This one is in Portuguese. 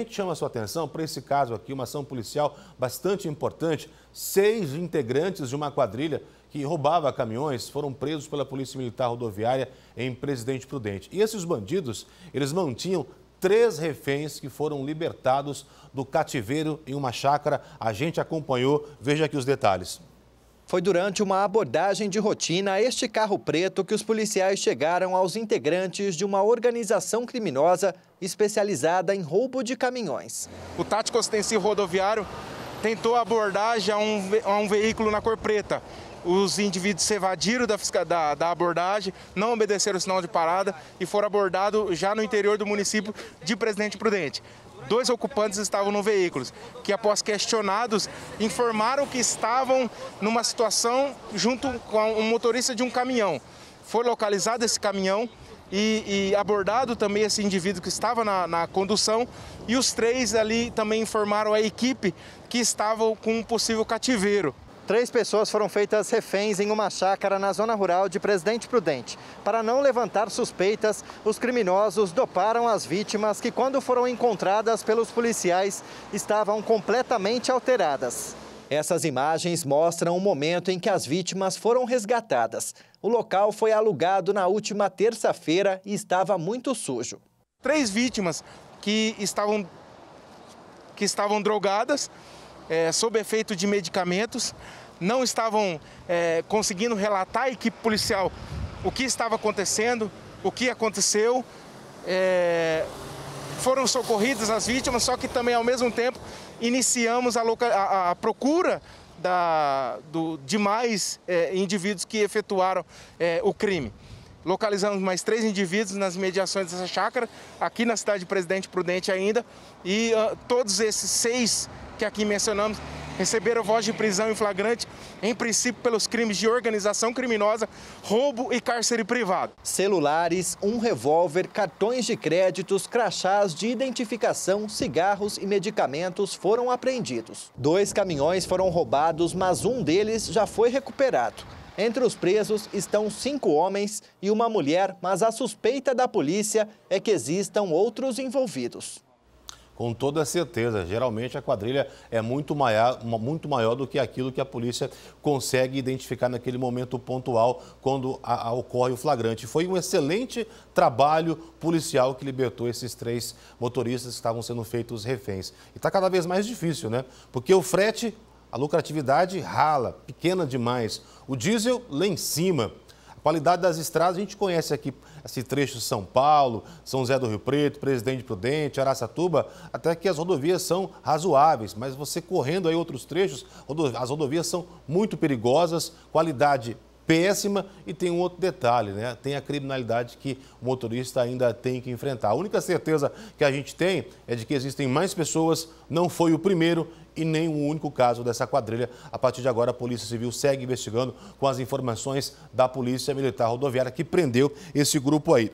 A gente chama a sua atenção para esse caso aqui, uma ação policial bastante importante. Seis integrantes de uma quadrilha que roubava caminhões foram presos pela Polícia Militar Rodoviária em Presidente Prudente. E esses bandidos, eles mantinham três reféns que foram libertados do cativeiro em uma chácara. A gente acompanhou, veja aqui os detalhes. Foi durante uma abordagem de rotina a este carro preto que os policiais chegaram aos integrantes de uma organização criminosa especializada em roubo de caminhões. O tático ostensivo rodoviário tentou abordagem a um, a um veículo na cor preta os indivíduos se evadiram da, da, da, abordagem, não obedeceram o sinal de parada e foram abordados já no interior do município de Presidente Prudente dois ocupantes estavam no veículo, que após questionados, informaram que estavam numa situação junto com um motorista de um caminhão. Foi localizado esse caminhão e, e abordado também esse indivíduo que estava na, na condução e os três ali também informaram a equipe que estavam com um possível cativeiro. Três pessoas foram feitas reféns em uma chácara na zona rural de Presidente Prudente. Para não levantar suspeitas, os criminosos doparam as vítimas que, quando foram encontradas pelos policiais, estavam completamente alteradas. Essas imagens mostram o momento em que as vítimas foram resgatadas. O local foi alugado na última terça-feira e estava muito sujo. Três vítimas que estavam, que estavam drogadas é, sob efeito de medicamentos, não estavam é, conseguindo relatar à equipe policial o que estava acontecendo, o que aconteceu. É, foram socorridas as vítimas, só que também ao mesmo tempo iniciamos a, loca, a, a procura da, do, de mais é, indivíduos que efetuaram é, o crime. Localizamos mais três indivíduos nas mediações dessa chácara, aqui na cidade de Presidente Prudente ainda, e uh, todos esses seis que aqui mencionamos, receberam voz de prisão em flagrante, em princípio pelos crimes de organização criminosa, roubo e cárcere privado. Celulares, um revólver, cartões de créditos, crachás de identificação, cigarros e medicamentos foram apreendidos. Dois caminhões foram roubados, mas um deles já foi recuperado. Entre os presos estão cinco homens e uma mulher, mas a suspeita da polícia é que existam outros envolvidos com toda certeza. Geralmente a quadrilha é muito maior, muito maior do que aquilo que a polícia consegue identificar naquele momento pontual quando a, a, ocorre o flagrante. Foi um excelente trabalho policial que libertou esses três motoristas que estavam sendo feitos reféns. E está cada vez mais difícil, né? Porque o frete, a lucratividade rala, pequena demais. O diesel lá em cima. Qualidade das estradas, a gente conhece aqui esse trecho de São Paulo, São José do Rio Preto, Presidente Prudente, Araçatuba, até que as rodovias são razoáveis, mas você correndo aí outros trechos, as rodovias são muito perigosas, qualidade péssima e tem um outro detalhe, né? Tem a criminalidade que o motorista ainda tem que enfrentar. A única certeza que a gente tem é de que existem mais pessoas, não foi o primeiro e nem o único caso dessa quadrilha. A partir de agora, a Polícia Civil segue investigando com as informações da Polícia Militar Rodoviária que prendeu esse grupo aí.